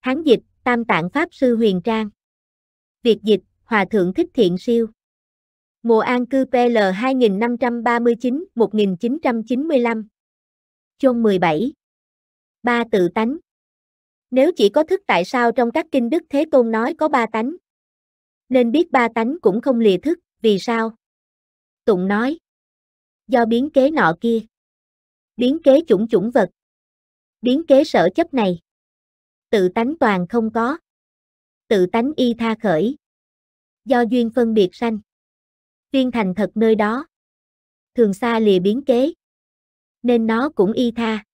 Hán dịch, tam tạng Pháp sư huyền trang. Việt dịch, Hòa thượng thích thiện siêu. Mùa an cư PL 2539-1995. Chôn 17. Ba tự tánh. Nếu chỉ có thức tại sao trong các kinh Đức Thế Tôn nói có ba tánh? Nên biết ba tánh cũng không lìa thức, vì sao? Tụng nói. Do biến kế nọ kia. Biến kế chủng chủng vật. Biến kế sở chấp này tự tánh toàn không có. Tự tánh y tha khởi. Do duyên phân biệt sanh. Duyên thành thật nơi đó. Thường xa lìa biến kế. Nên nó cũng y tha.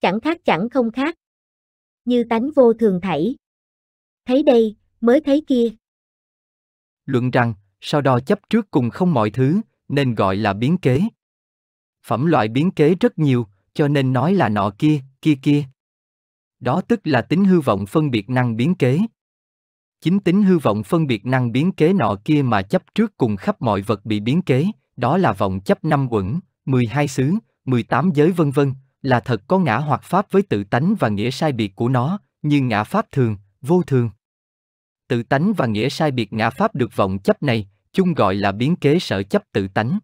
Chẳng khác chẳng không khác. Như tánh vô thường thảy. Thấy đây, mới thấy kia. Luận rằng, sau đo chấp trước cùng không mọi thứ, nên gọi là biến kế. Phẩm loại biến kế rất nhiều, cho nên nói là nọ kia, kia kia. Đó tức là tính hư vọng phân biệt năng biến kế. Chính tính hư vọng phân biệt năng biến kế nọ kia mà chấp trước cùng khắp mọi vật bị biến kế, đó là vọng chấp năm quẩn, 12 xứ, 18 giới vân vân, là thật có ngã hoặc pháp với tự tánh và nghĩa sai biệt của nó, như ngã pháp thường, vô thường. Tự tánh và nghĩa sai biệt ngã pháp được vọng chấp này, chung gọi là biến kế sở chấp tự tánh.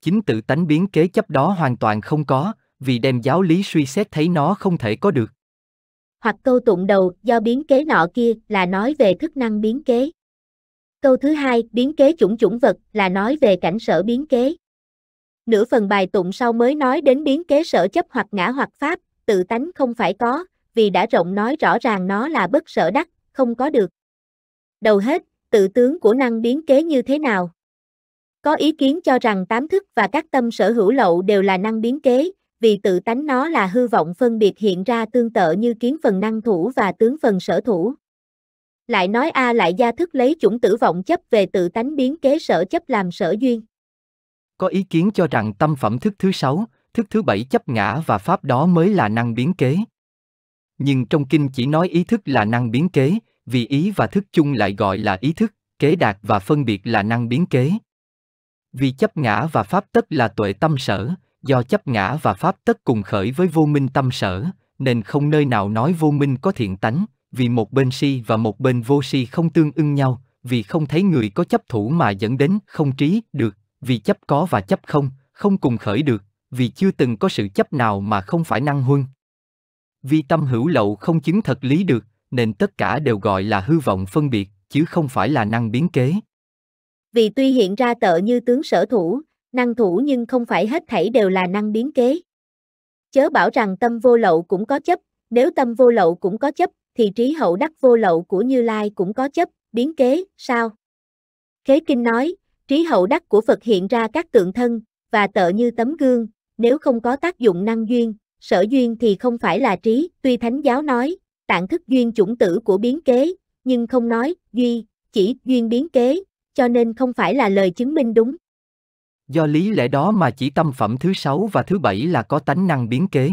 Chính tự tánh biến kế chấp đó hoàn toàn không có, vì đem giáo lý suy xét thấy nó không thể có được hoặc câu tụng đầu do biến kế nọ kia là nói về thức năng biến kế. Câu thứ hai, biến kế chủng chủng vật là nói về cảnh sở biến kế. Nửa phần bài tụng sau mới nói đến biến kế sở chấp hoặc ngã hoặc pháp, tự tánh không phải có, vì đã rộng nói rõ ràng nó là bất sở đắc, không có được. Đầu hết, tự tướng của năng biến kế như thế nào? Có ý kiến cho rằng tám thức và các tâm sở hữu lậu đều là năng biến kế, vì tự tánh nó là hư vọng phân biệt hiện ra tương tự như kiến phần năng thủ và tướng phần sở thủ. Lại nói A lại gia thức lấy chủng tử vọng chấp về tự tánh biến kế sở chấp làm sở duyên. Có ý kiến cho rằng tâm phẩm thức thứ sáu, thức thứ bảy chấp ngã và pháp đó mới là năng biến kế. Nhưng trong kinh chỉ nói ý thức là năng biến kế, vì ý và thức chung lại gọi là ý thức, kế đạt và phân biệt là năng biến kế. Vì chấp ngã và pháp tất là tuệ tâm sở, do chấp ngã và pháp tất cùng khởi với vô minh tâm sở, nên không nơi nào nói vô minh có thiện tánh, vì một bên si và một bên vô si không tương ưng nhau, vì không thấy người có chấp thủ mà dẫn đến không trí được, vì chấp có và chấp không, không cùng khởi được, vì chưa từng có sự chấp nào mà không phải năng huân. Vì tâm hữu lậu không chứng thật lý được, nên tất cả đều gọi là hư vọng phân biệt, chứ không phải là năng biến kế. Vì tuy hiện ra tợ như tướng sở thủ, năng thủ nhưng không phải hết thảy đều là năng biến kế. Chớ bảo rằng tâm vô lậu cũng có chấp, nếu tâm vô lậu cũng có chấp, thì trí hậu đắc vô lậu của Như Lai cũng có chấp, biến kế, sao? Khế Kinh nói, trí hậu đắc của Phật hiện ra các tượng thân, và tợ như tấm gương, nếu không có tác dụng năng duyên, sở duyên thì không phải là trí, tuy Thánh giáo nói, tạng thức duyên chủng tử của biến kế, nhưng không nói, duy, chỉ duyên biến kế, cho nên không phải là lời chứng minh đúng. Do lý lẽ đó mà chỉ tâm phẩm thứ sáu và thứ bảy là có tánh năng biến kế.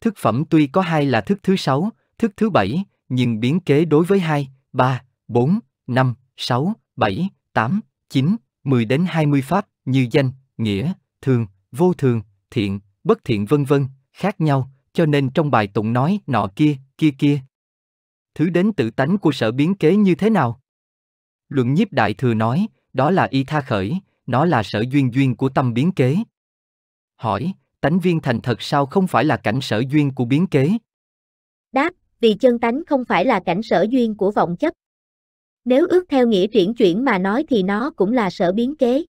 Thức phẩm tuy có hai là thức thứ sáu, thức thứ bảy, nhưng biến kế đối với hai, ba, bốn, năm, sáu, bảy, tám, chín, mười đến hai mươi pháp như danh, nghĩa, thường, vô thường, thiện, bất thiện vân vân, khác nhau, cho nên trong bài tụng nói nọ kia, kia kia. Thứ đến tự tánh của sở biến kế như thế nào? Luận nhiếp đại thừa nói, đó là y tha khởi, nó là sở duyên duyên của tâm biến kế. Hỏi, tánh viên thành thật sao không phải là cảnh sở duyên của biến kế? Đáp, vì chân tánh không phải là cảnh sở duyên của vọng chấp. Nếu ước theo nghĩa triển chuyển mà nói thì nó cũng là sở biến kế.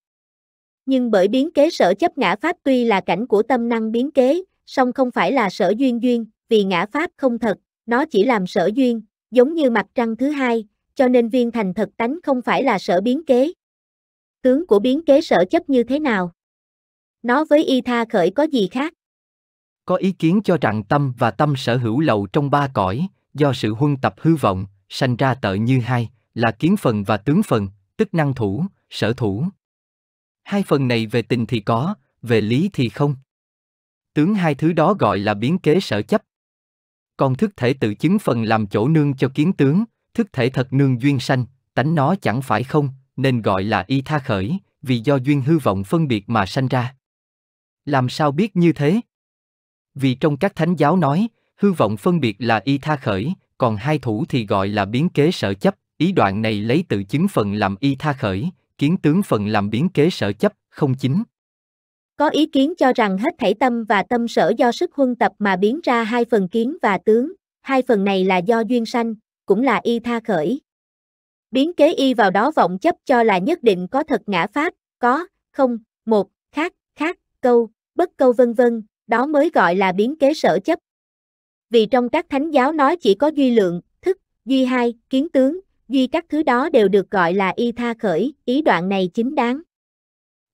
Nhưng bởi biến kế sở chấp ngã pháp tuy là cảnh của tâm năng biến kế, song không phải là sở duyên duyên, vì ngã pháp không thật, nó chỉ làm sở duyên, giống như mặt trăng thứ hai, cho nên viên thành thật tánh không phải là sở biến kế tướng của biến kế sở chấp như thế nào? Nó với y tha khởi có gì khác? Có ý kiến cho rằng tâm và tâm sở hữu lầu trong ba cõi, do sự huân tập hư vọng, sanh ra tợ như hai, là kiến phần và tướng phần, tức năng thủ, sở thủ. Hai phần này về tình thì có, về lý thì không. Tướng hai thứ đó gọi là biến kế sở chấp. Còn thức thể tự chứng phần làm chỗ nương cho kiến tướng, thức thể thật nương duyên sanh, tánh nó chẳng phải không, nên gọi là y tha khởi, vì do duyên hư vọng phân biệt mà sanh ra. Làm sao biết như thế? Vì trong các thánh giáo nói, hư vọng phân biệt là y tha khởi, còn hai thủ thì gọi là biến kế sở chấp, ý đoạn này lấy tự chứng phần làm y tha khởi, kiến tướng phần làm biến kế sở chấp, không chính. Có ý kiến cho rằng hết thảy tâm và tâm sở do sức huân tập mà biến ra hai phần kiến và tướng, hai phần này là do duyên sanh, cũng là y tha khởi, biến kế y vào đó vọng chấp cho là nhất định có thật ngã pháp, có, không, một, khác, khác, câu, bất câu vân vân, đó mới gọi là biến kế sở chấp. Vì trong các thánh giáo nói chỉ có duy lượng, thức, duy hai, kiến tướng, duy các thứ đó đều được gọi là y tha khởi, ý đoạn này chính đáng.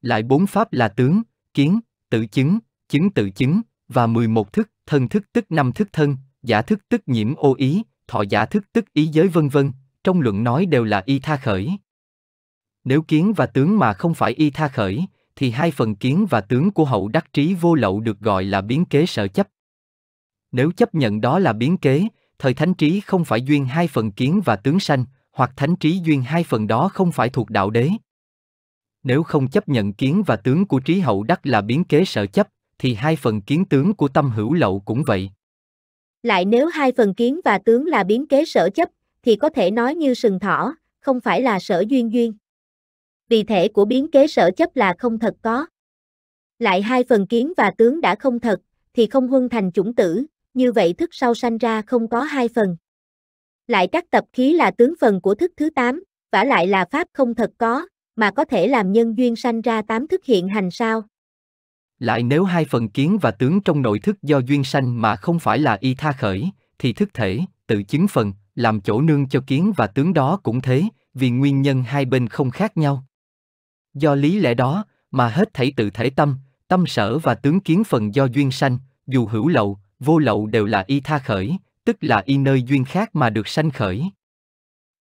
Lại bốn pháp là tướng, kiến, tự chứng, chứng tự chứng, và 11 thức, thân thức tức năm thức thân, giả thức tức nhiễm ô ý, thọ giả thức tức ý giới vân vân, trong luận nói đều là y tha khởi. Nếu kiến và tướng mà không phải y tha khởi, thì hai phần kiến và tướng của hậu đắc trí vô lậu được gọi là biến kế sở chấp. Nếu chấp nhận đó là biến kế, thời thánh trí không phải duyên hai phần kiến và tướng sanh, hoặc thánh trí duyên hai phần đó không phải thuộc đạo đế. Nếu không chấp nhận kiến và tướng của trí hậu đắc là biến kế sở chấp, thì hai phần kiến tướng của tâm hữu lậu cũng vậy. Lại nếu hai phần kiến và tướng là biến kế sở chấp, thì có thể nói như sừng thỏ, không phải là sở duyên duyên. Vì thể của biến kế sở chấp là không thật có. Lại hai phần kiến và tướng đã không thật, thì không huân thành chủng tử, như vậy thức sau sanh ra không có hai phần. Lại các tập khí là tướng phần của thức thứ tám, và lại là pháp không thật có, mà có thể làm nhân duyên sanh ra tám thức hiện hành sao? Lại nếu hai phần kiến và tướng trong nội thức do duyên sanh mà không phải là y tha khởi, thì thức thể, tự chứng phần, làm chỗ nương cho kiến và tướng đó cũng thế, vì nguyên nhân hai bên không khác nhau. Do lý lẽ đó, mà hết thảy tự thể tâm, tâm sở và tướng kiến phần do duyên sanh, dù hữu lậu, vô lậu đều là y tha khởi, tức là y nơi duyên khác mà được sanh khởi.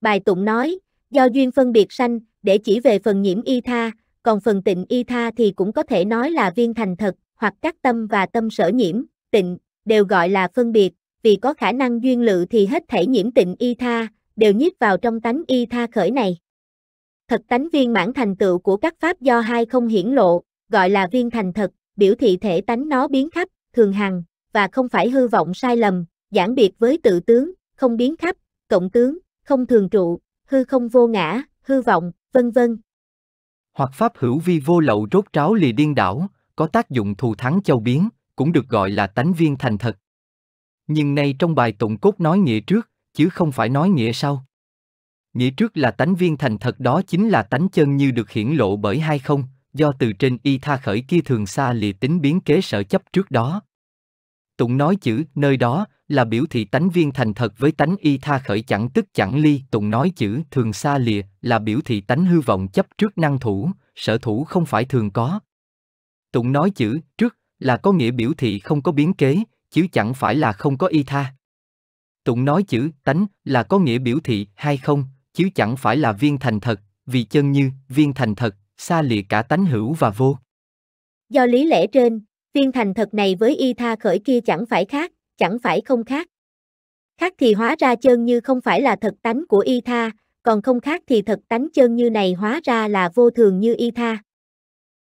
Bài tụng nói, do duyên phân biệt sanh, để chỉ về phần nhiễm y tha, còn phần tịnh y tha thì cũng có thể nói là viên thành thật, hoặc các tâm và tâm sở nhiễm, tịnh, đều gọi là phân biệt, vì có khả năng duyên lự thì hết thể nhiễm tịnh y tha, đều nhiếp vào trong tánh y tha khởi này. Thật tánh viên mãn thành tựu của các pháp do hai không hiển lộ, gọi là viên thành thật, biểu thị thể tánh nó biến khắp, thường hằng, và không phải hư vọng sai lầm, giảng biệt với tự tướng, không biến khắp, cộng tướng, không thường trụ, hư không vô ngã, hư vọng, vân vân. Hoặc pháp hữu vi vô lậu rốt tráo lì điên đảo, có tác dụng thù thắng châu biến, cũng được gọi là tánh viên thành thật. Nhưng nay trong bài tụng cốt nói nghĩa trước, chứ không phải nói nghĩa sau. Nghĩa trước là tánh viên thành thật đó chính là tánh chân như được hiển lộ bởi hai không, do từ trên y tha khởi kia thường xa lìa tính biến kế sở chấp trước đó. Tụng nói chữ nơi đó là biểu thị tánh viên thành thật với tánh y tha khởi chẳng tức chẳng ly. Tụng nói chữ thường xa lìa là biểu thị tánh hư vọng chấp trước năng thủ, sở thủ không phải thường có. Tụng nói chữ trước là có nghĩa biểu thị không có biến kế, chứ chẳng phải là không có y tha. Tụng nói chữ tánh là có nghĩa biểu thị hay không, chứ chẳng phải là viên thành thật, vì chân như viên thành thật, xa lìa cả tánh hữu và vô. Do lý lẽ trên, viên thành thật này với y tha khởi kia chẳng phải khác, chẳng phải không khác. Khác thì hóa ra chân như không phải là thật tánh của y tha, còn không khác thì thật tánh chân như này hóa ra là vô thường như y tha.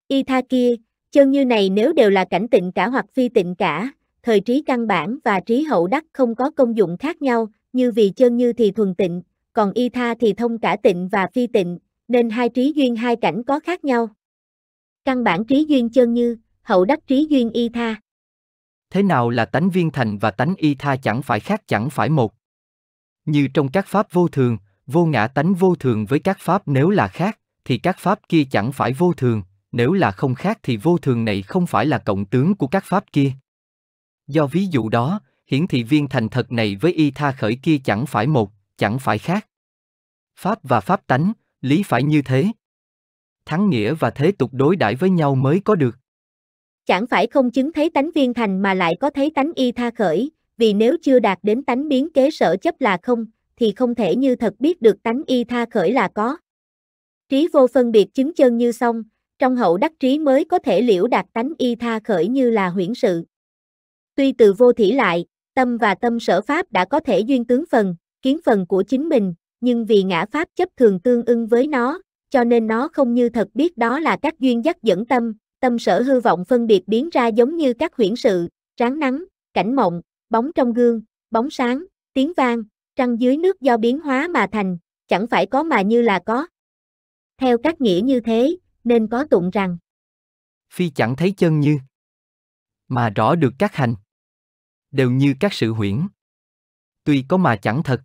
Y tha kia, chân như này nếu đều là cảnh tịnh cả hoặc phi tịnh cả, thời trí căn bản và trí hậu đắc không có công dụng khác nhau, như vì chân như thì thuần tịnh, còn y tha thì thông cả tịnh và phi tịnh, nên hai trí duyên hai cảnh có khác nhau. Căn bản trí duyên chân như, hậu đắc trí duyên y tha. Thế nào là tánh viên thành và tánh y tha chẳng phải khác chẳng phải một. Như trong các pháp vô thường, vô ngã tánh vô thường với các pháp nếu là khác, thì các pháp kia chẳng phải vô thường, nếu là không khác thì vô thường này không phải là cộng tướng của các pháp kia. Do ví dụ đó, hiển thị viên thành thật này với y tha khởi kia chẳng phải một, chẳng phải khác. Pháp và pháp tánh, lý phải như thế. Thắng nghĩa và thế tục đối đãi với nhau mới có được. Chẳng phải không chứng thấy tánh viên thành mà lại có thấy tánh y tha khởi, vì nếu chưa đạt đến tánh biến kế sở chấp là không, thì không thể như thật biết được tánh y tha khởi là có. Trí vô phân biệt chứng chân như xong, trong hậu đắc trí mới có thể liễu đạt tánh y tha khởi như là huyễn sự. Tuy từ vô thỉ lại, tâm và tâm sở pháp đã có thể duyên tướng phần, kiến phần của chính mình, nhưng vì ngã pháp chấp thường tương ưng với nó, cho nên nó không như thật biết đó là các duyên dắt dẫn tâm, tâm sở hư vọng phân biệt biến ra giống như các huyễn sự, ráng nắng, cảnh mộng, bóng trong gương, bóng sáng, tiếng vang, trăng dưới nước do biến hóa mà thành, chẳng phải có mà như là có. Theo các nghĩa như thế, nên có tụng rằng Phi chẳng thấy chân như Mà rõ được các hành đều như các sự huyễn. Tuy có mà chẳng thật.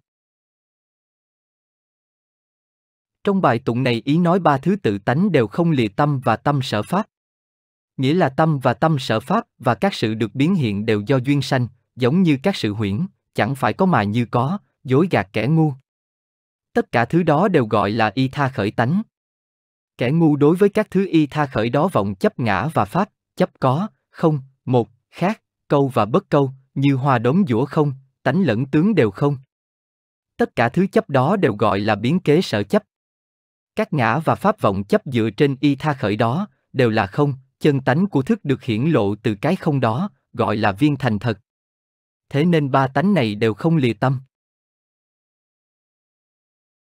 Trong bài tụng này ý nói ba thứ tự tánh đều không lìa tâm và tâm sở pháp. Nghĩa là tâm và tâm sở pháp và các sự được biến hiện đều do duyên sanh, giống như các sự huyễn, chẳng phải có mà như có, dối gạt kẻ ngu. Tất cả thứ đó đều gọi là y tha khởi tánh. Kẻ ngu đối với các thứ y tha khởi đó vọng chấp ngã và pháp, chấp có, không, một, khác, câu và bất câu, như hoa đốm dũa không, tánh lẫn tướng đều không. Tất cả thứ chấp đó đều gọi là biến kế sở chấp. Các ngã và pháp vọng chấp dựa trên y tha khởi đó, đều là không, chân tánh của thức được hiển lộ từ cái không đó, gọi là viên thành thật. Thế nên ba tánh này đều không lìa tâm.